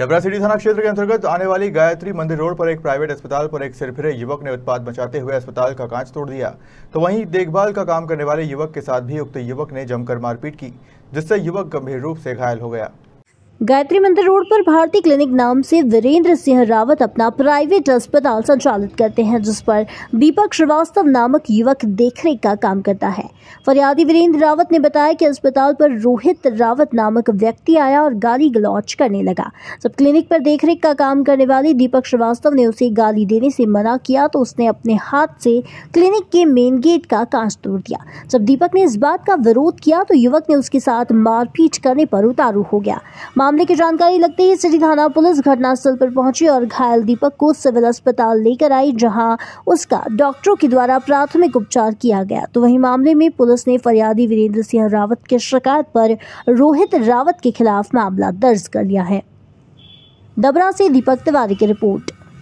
Dabra city थाना क्षेत्र के अंतर्गत आने वाली गायत्री मंदिर रोड पर एक प्राइवेट अस्पताल पर एक सिरफिरे युवक ने उत्पाद मचाते हुए अस्पताल का कांच तोड़ दिया तो वहीं देखभाल का काम करने वाले युवक के साथ भी उक्त युवक ने जमकर मारपीट की जिससे युवक गंभीर रूप से घायल हो गया गायत्री मंदिर रोड पर भारती क्लिनिक नाम से वीरेंद्र सिंह रावत अपना प्राइवेट अस्पताल संचालित करते हैं जिस पर दीपक श्रीवास्तव नामक युवक देखरेख का काम करता है फरियादी वीरेंद्र रावत ने बताया कि अस्पताल पर रोहित रावत नामक व्यक्ति आया और गाली गलौच करने लगा जब क्लिनिक पर देखरेख का काम करने वाले दीपक श्रीवास्तव ने उसे गाली देने से मना किया तो उसने अपने हाथ से क्लिनिक के मेन गेट का कांच तोड़ दिया जब दीपक ने इस बात का विरोध किया तो युवक ने उसके साथ मारपीट करने पर उतारू हो गया मामले की जानकारी लगते ही सिटी थाना पुलिस घटनास्थल पर पहुंची और घायल दीपक को सिविल अस्पताल लेकर आई जहां उसका डॉक्टरों के द्वारा प्राथमिक उपचार किया गया तो वहीं मामले में पुलिस ने फरियादी वीरेंद्र सिंह रावत की शिकायत पर रोहित रावत के खिलाफ मामला दर्ज कर लिया है दबरा से दीपक तिवारी की रिपोर्ट